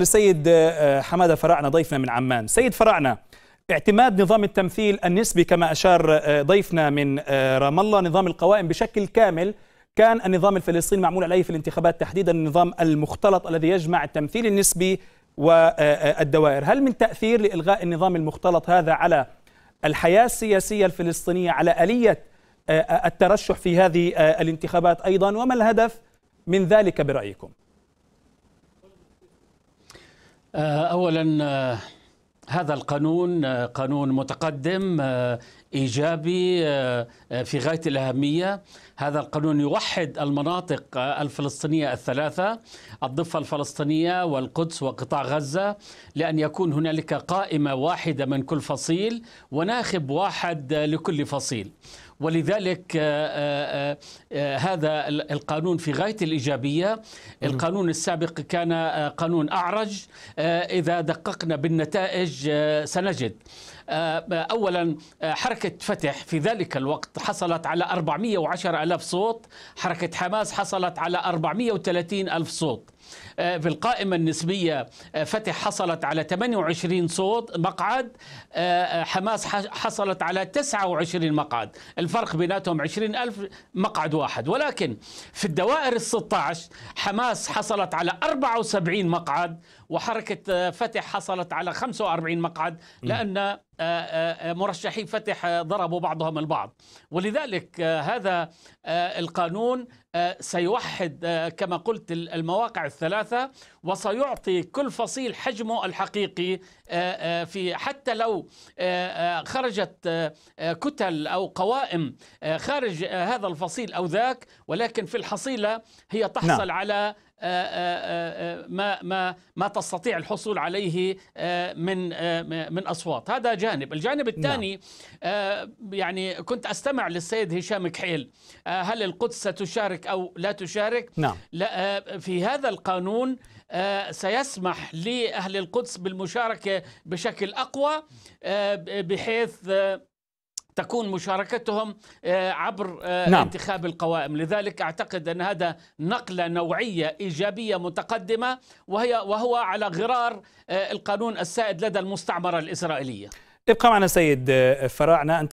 للسيد آه، آه، حمادة فرعنا ضيفنا من عمان سيد فرعنا اعتماد نظام التمثيل النسبي كما أشار آه، ضيفنا من رام الله نظام القوائم بشكل كامل كان النظام الفلسطيني معمول عليه في الانتخابات تحديدا النظام المختلط الذي يجمع التمثيل النسبي والدوائر هل من تأثير لإلغاء النظام المختلط هذا على الحياة السياسية الفلسطينية على آلية الترشح في هذه الانتخابات أيضا وما الهدف من ذلك برأيكم؟ آه، اولا آه، هذا القانون آه، قانون متقدم آه، ايجابي آه، في غايه الاهميه، هذا القانون يوحد المناطق الفلسطينيه الثلاثه الضفه الفلسطينيه والقدس وقطاع غزه لان يكون هنالك قائمه واحده من كل فصيل وناخب واحد لكل فصيل. ولذلك هذا القانون في غايه الايجابيه، القانون السابق كان قانون اعرج اذا دققنا بالنتائج النتائج سنجد آه، أولا آه، حركة فتح في ذلك الوقت حصلت على 410 ألف صوت حركة حماس حصلت على 430 ألف صوت آه، في القائمة النسبية آه، فتح حصلت على 28 صوت مقعد آه، حماس حصلت على 29 مقعد الفرق بيناتهم 20 ألف مقعد واحد ولكن في الدوائر ال16 حماس حصلت على 74 مقعد وحركة فتح حصلت على 45 مقعد لأن آه، آه، آه، مرشحي فتح ضربوا بعضهم البعض ولذلك هذا القانون سيوحد كما قلت المواقع الثلاثة وسيعطي كل فصيل حجمه الحقيقي في حتى لو خرجت كتل أو قوائم خارج هذا الفصيل أو ذاك ولكن في الحصيلة هي تحصل نعم. على آه، آه، آه، ما ما ما تستطيع الحصول عليه من من اصوات هذا جانب الجانب نعم. الثاني يعني كنت استمع للسيد هشام كحيل هل القدس ستشارك او لا تشارك نعم لا في هذا القانون سيسمح لأهل القدس بالمشاركة بشكل أقوى بحيث تكون مشاركتهم آه، عبر آه، نعم. انتخاب القوائم لذلك أعتقد أن هذا نقلة نوعية إيجابية متقدمة وهي وهو على غرار آه، القانون السائد لدى المستعمرة الإسرائيلية ابقى معنا سيد فراعنة